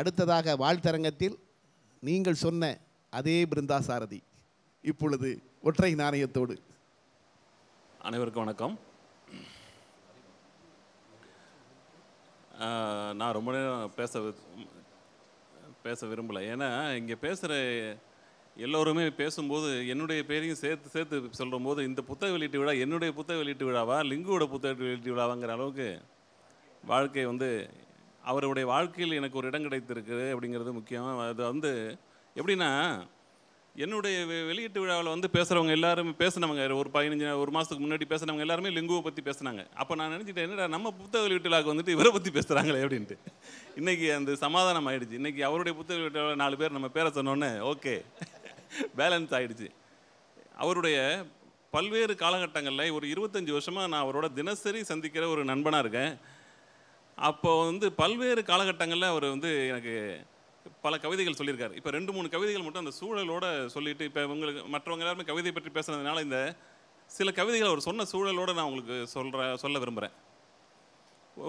அடுத்ததாக வாழ்த்தரங்கத்தில் நீங்கள் சொன்ன அதே பிருந்தாசாரதி இப்பொழுது ஒற்றை நாணயத்தோடு அனைவருக்கும் வணக்கம் நான் ரொம்ப நேரம் பேச பேச விரும்பலை ஏன்னா இங்கே பேசுகிற எல்லோருமே பேசும்போது என்னுடைய பேரையும் சேர்த்து சேர்த்து சொல்கிற போது இந்த புத்தக வெளியீட்டு விழா என்னுடைய புத்தக வெளியீட்டு விழாவா லிங்குவோட புத்தக வெளியீட்டு விழாவாங்கிற அளவுக்கு வாழ்க்கை வந்து அவருடைய வாழ்க்கையில் எனக்கு ஒரு இடம் கிடைத்திருக்கு அப்படிங்கிறது முக்கியம் அது வந்து எப்படின்னா என்னுடைய வெளியீட்டு விழாவில் வந்து பேசுகிறவங்க எல்லாரும் பேசினவங்க ஒரு பதினஞ்சு ஒரு மாதத்துக்கு முன்னாடி பேசுனவங்க எல்லாருமே லிங்குவை பற்றி பேசினாங்க அப்போ நான் நினச்சிட்டேன் என்னடா நம்ம புத்தக வெளியீட்டு விழாவுக்கு வந்துட்டு இவரை பற்றி பேசுகிறாங்களே அப்படின்ட்டு இன்றைக்கி அந்த சமாதானம் ஆகிடுச்சு இன்றைக்கி அவருடைய புத்தக வெளியீட்டு நாலு பேர் நம்ம பேரை சொன்னோன்னே ஓகே பேலன்ஸ் ஆகிடுச்சு அவருடைய பல்வேறு காலகட்டங்களில் ஒரு இருபத்தஞ்சி வருஷமாக நான் அவரோட தினசரி சந்திக்கிற ஒரு நண்பனாக இருக்கேன் அப்போ வந்து பல்வேறு காலகட்டங்களில் அவர் வந்து எனக்கு பல கவிதைகள் சொல்லியிருக்காரு இப்போ ரெண்டு மூணு கவிதைகள் மட்டும் அந்த சூழலோட சொல்லிட்டு இப்போ உங்களுக்கு மற்றவங்க எல்லாருமே கவிதை பற்றி பேசுனதுனால இந்த சில கவிதைகள் அவர் சொன்ன சூழலோடு நான் உங்களுக்கு சொல்கிற சொல்ல விரும்புகிறேன்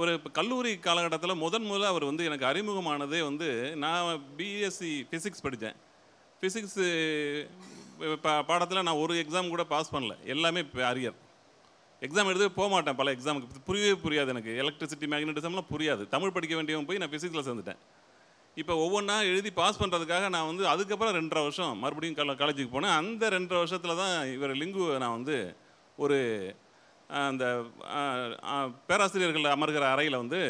ஒரு இப்போ கல்லூரி காலகட்டத்தில் முதன் முதல்ல அவர் வந்து எனக்கு அறிமுகமானதே வந்து நான் பிஎஸ்சி ஃபிசிக்ஸ் படித்தேன் ஃபிசிக்ஸு பாடத்தில் நான் ஒரு எக்ஸாம் கூட பாஸ் பண்ணல எல்லாமே அரியர் எக்ஸாம் எடுத்து போக மாட்டேன் பல எக்ஸாமுக்கு புரியவே புரியாது எனக்கு எலக்ட்ரிசிட்டி மேக்னட்டிசம்லாம் புரியாது தமிழ் படிக்க வேண்டியவன் போய் நான் ஃபிசிக்ஸில் சேர்ந்துட்டேன் இப்போ ஒவ்வொன்றா எழுதி பாஸ் பண்ணுறதுக்காக நான் வந்து அதுக்கப்புறம் ரெண்டரை வருஷம் மறுபடியும் காலேஜுக்கு போனேன் அந்த ரெண்டரை வருஷத்தில் தான் இவர் லிங்குவை நான் வந்து ஒரு அந்த பேராசிரியர்கள் அமர்கிற அறையில் வந்து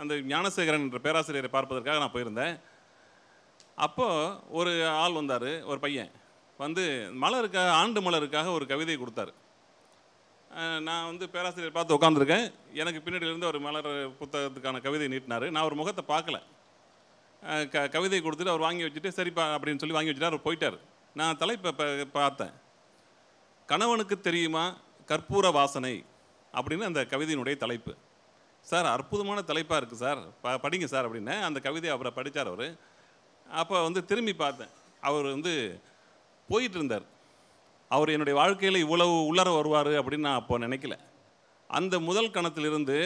அந்த ஞானசேகரன் என்ற பேராசிரியரை பார்ப்பதற்காக நான் போயிருந்தேன் அப்போது ஒரு ஆள் வந்தார் ஒரு பையன் வந்து மலருக்காக ஆண்டு மலருக்காக ஒரு கவிதை கொடுத்தாரு நான் வந்து பேராசிரியர் பார்த்து உட்காந்துருக்கேன் எனக்கு பின்னாடியிலேருந்து ஒரு மலர் புத்தகத்துக்கான கவிதை நீட்டினார் நான் ஒரு முகத்தை பார்க்கல க கவிதை கொடுத்துட்டு அவர் வாங்கி வச்சுட்டு சரிப்பா அப்படின்னு சொல்லி வாங்கி வச்சுட்டு அவர் போயிட்டார் நான் தலைப்பை பார்த்தேன் கணவனுக்கு தெரியுமா கற்பூர வாசனை அப்படின்னு அந்த கவிதையினுடைய தலைப்பு சார் அற்புதமான தலைப்பாக இருக்குது சார் ப படிங்க சார் அப்படின்னு அந்த கவிதையை அவரை படித்தார் அவர் அப்போ வந்து திரும்பி பார்த்தேன் அவர் வந்து போயிட்டு இருந்தார் அவர் என்னுடைய வாழ்க்கையில் இவ்வளவு உள்ளர வருவார் அப்படின்னு நான் அப்போ நினைக்கல அந்த முதல் கணத்திலிருந்து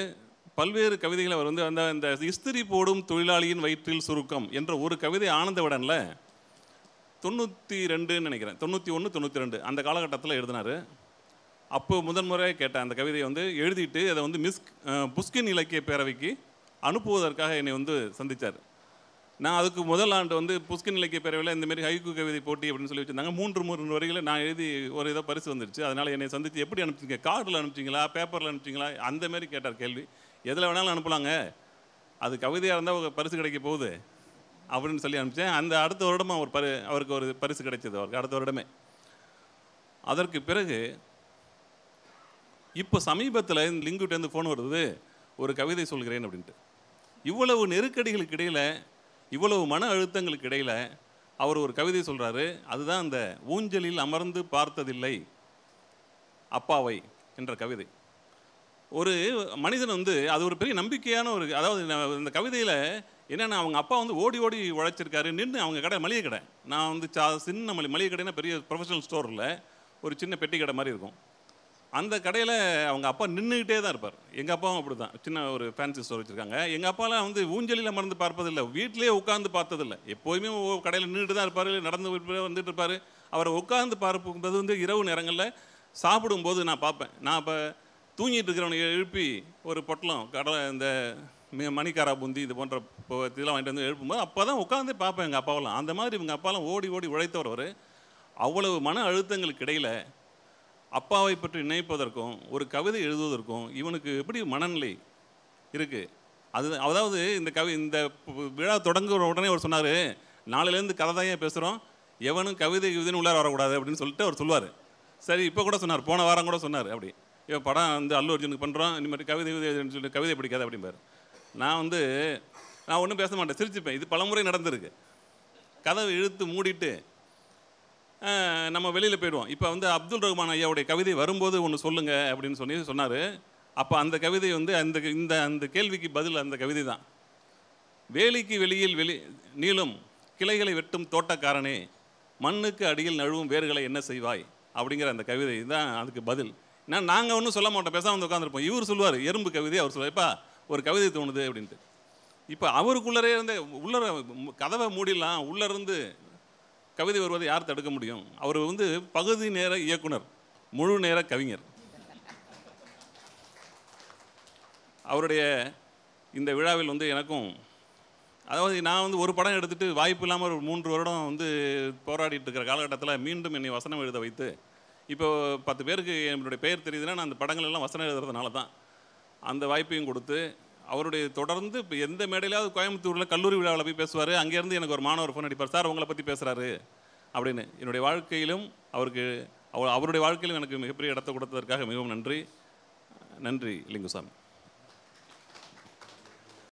பல்வேறு கவிதைகளை அவர் வந்து அந்த இந்த இஸ்திரி போடும் தொழிலாளியின் வயிற்றில் சுருக்கம் என்ற ஒரு கவிதை ஆனந்த விடனில் தொண்ணூற்றி ரெண்டுன்னு நினைக்கிறேன் தொண்ணூற்றி ஒன்று தொண்ணூற்றி ரெண்டு அந்த காலகட்டத்தில் எழுதினார் அப்போ முதன்முறை கேட்டேன் அந்த கவிதையை வந்து எழுதிட்டு அதை வந்து மிஸ் புஷ்கின் இலக்கிய பேரவைக்கு அனுப்புவதற்காக என்னை வந்து சந்தித்தார் நான் அதுக்கு முதல் ஆண்டு வந்து புஷ்கின் இலக்கிய பேரவையில் இந்தமாரி ஹைகு கவிதை போட்டி அப்படின்னு சொல்லி வச்சுருந்தாங்க மூன்று மூன்று வரைகளை நான் எழுதி ஒரு இதை பரிசு வந்துருச்சு அதனால் என்னை சந்தித்து எப்படி அனுப்பிச்சிங்க கார்டில் அனுப்பிச்சிங்களா பேப்பரில் அனுப்பிச்சிங்களா அந்தமாரி கேட்டார் கேள்வி எதில் வேணாலும் அனுப்பலாங்க அது கவிதையாக இருந்தால் பரிசு கிடைக்க போகுது அப்படின்னு சொல்லி அனுப்பிச்சேன் அந்த அடுத்த வருடமாக ஒரு பரி அவருக்கு ஒரு பரிசு கிடைச்சது அவருக்கு அடுத்த வருடமே அதற்கு பிறகு இப்போ சமீபத்தில் லிங்குட்டேருந்து ஃபோன் வருது ஒரு கவிதை சொல்கிறேன் அப்படின்ட்டு இவ்வளவு நெருக்கடிகளுக்கு இடையில் இவ்வளவு மன அழுத்தங்களுக்கு இடையில் அவர் ஒரு கவிதை சொல்கிறாரு அதுதான் அந்த ஊஞ்சலில் அமர்ந்து பார்த்ததில்லை அப்பாவை என்ற கவிதை ஒரு மனிதன் வந்து அது ஒரு பெரிய நம்பிக்கையான ஒரு அதாவது இந்த கவிதையில் என்னென்னா அவங்க அப்பா வந்து ஓடி ஓடி உழைச்சிருக்காரு நின்று அவங்க கடை மளிகை கடை நான் வந்து சா சின்ன மளி மளிகை கடைனா பெரிய ப்ரொஃபஷனல் ஸ்டோரில் ஒரு சின்ன பெட்டி கடை மாதிரி இருக்கும் அந்த கடையில் அவங்க அப்பா நின்றுக்கிட்டே தான் இருப்பார் எங்கள் அப்பாவும் அப்படி தான் சின்ன ஒரு ஃபேன்சி ஸ்டோர் வச்சுருக்காங்க எங்கள் அப்பாலாம் வந்து ஊஞ்சலியில் மறந்து பார்ப்பதில்லை வீட்டிலேயே உட்காந்து பார்த்ததில்லை எப்போயுமே கடையில் நின்றுட்டு தான் இருப்பார் நடந்து வந்துட்டு இருப்பார் அவரை உட்காந்து பார்ப்பது வந்து இரவு நேரங்களில் சாப்பிடும்போது நான் பார்ப்பேன் நான் இப்போ தூங்கிட்டு இருக்கிறவனை எழுப்பி ஒரு பொட்டலம் கடலை இந்த மணிக்காரா பூந்தி இது போன்ற இதெல்லாம் வாங்கிட்டு வந்து எழுப்பும்போது அப்போ தான் உட்காந்து பார்ப்பேன் எங்கள் அப்பாவெல்லாம் அந்த மாதிரி இவங்க அப்பாலாம் ஓடி ஓடி உழைத்தவர் அவ்வளவு மன அழுத்தங்களுக்கு இடையில் அப்பாவை பற்றி நினைப்பதற்கும் ஒரு கவிதை எழுதுவதற்கும் இவனுக்கு எப்படி மனநிலை இருக்குது அது அதாவது இந்த கவி இந்த விழா தொடங்குற உடனே அவர் சொன்னார் நாளையிலேருந்து கதை தான் ஏன் பேசுகிறோம் எவனும் கவிதை கவிதைன்னு உள்ளார வரக்கூடாது அப்படின்னு சொல்லிட்டு அவர் சொல்லுவார் சரி இப்போ கூட சொன்னார் போன வாரம் கூட சொன்னார் அப்படி இப்போ படம் வந்து அல்லு அர்ஜுனுக்கு பண்ணுறோம் இந்த மாதிரி கவிதை கவிதை சொல்லிட்டு கவிதை பிடிக்காது அப்படிம்பார் நான் வந்து நான் ஒன்றும் பேச மாட்டேன் சிரிச்சுப்பேன் இது பலமுறை நடந்திருக்கு கதவை இழுத்து மூடிட்டு நம்ம வெளியில் போயிடுவோம் இப்போ வந்து அப்துல் ரஹ்மான் ஐயாவுடைய கவிதை வரும்போது ஒன்று சொல்லுங்கள் அப்படின்னு சொல்லி சொன்னார் அப்போ அந்த கவிதை வந்து அந்த இந்த அந்த கேள்விக்கு பதில் அந்த கவிதை தான் வேலிக்கு வெளியில் வெளி நீளும் கிளைகளை வெட்டும் தோட்டக்காரனே மண்ணுக்கு அடியில் நழுவும் வேர்களை என்ன செய்வாய் அப்படிங்கிற அந்த கவிதை தான் அதுக்கு பதில் ஏன்னா நாங்கள் ஒன்றும் சொல்ல மாட்டோம் பேசாமல் வந்து உட்காந்துருப்போம் இவர் சொல்லுவார் எறும்பு கவிதை அவர் சொல்லுவார்ப்பா ஒரு கவிதை தோணுது அப்படின்ட்டு இப்போ அவருக்குள்ளரே இருந்த உள்ளர கதவை மூடிடலாம் உள்ளேருந்து கவிதை வருவதை யார் தடுக்க முடியும் அவர் வந்து பகுதி நேர இயக்குனர் முழு நேர கவிஞர் அவருடைய இந்த விழாவில் வந்து எனக்கும் அதாவது நான் வந்து ஒரு படம் எடுத்துகிட்டு வாய்ப்பு இல்லாமல் ஒரு மூன்று வருடம் வந்து போராடிட்டு இருக்கிற காலகட்டத்தில் மீண்டும் என்னை வசனம் எழுத வைத்து இப்போ பத்து பேருக்கு என்னுடைய பெயர் தெரியுதுன்னா நான் அந்த படங்கள் எல்லாம் வசனம் எழுதுறதுனால தான் அந்த வாய்ப்பையும் கொடுத்து அவருடைய தொடர்ந்து இப்போ எந்த மேடையிலாவது கோயம்புத்தூரில் கல்லூரி விழாவில் போய் பேசுவார் அங்கேருந்து எனக்கு ஒரு மாணவர் ஃபோன் அடிப்பார் சார் உங்களை பற்றி பேசுகிறாரு அப்படின்னு என்னுடைய வாழ்க்கையிலும் அவருக்கு அவர் அவருடைய வாழ்க்கையிலும் எனக்கு மிகப்பெரிய இடத்தை கொடுத்ததற்காக மிகவும் நன்றி நன்றி லிங்குசாமி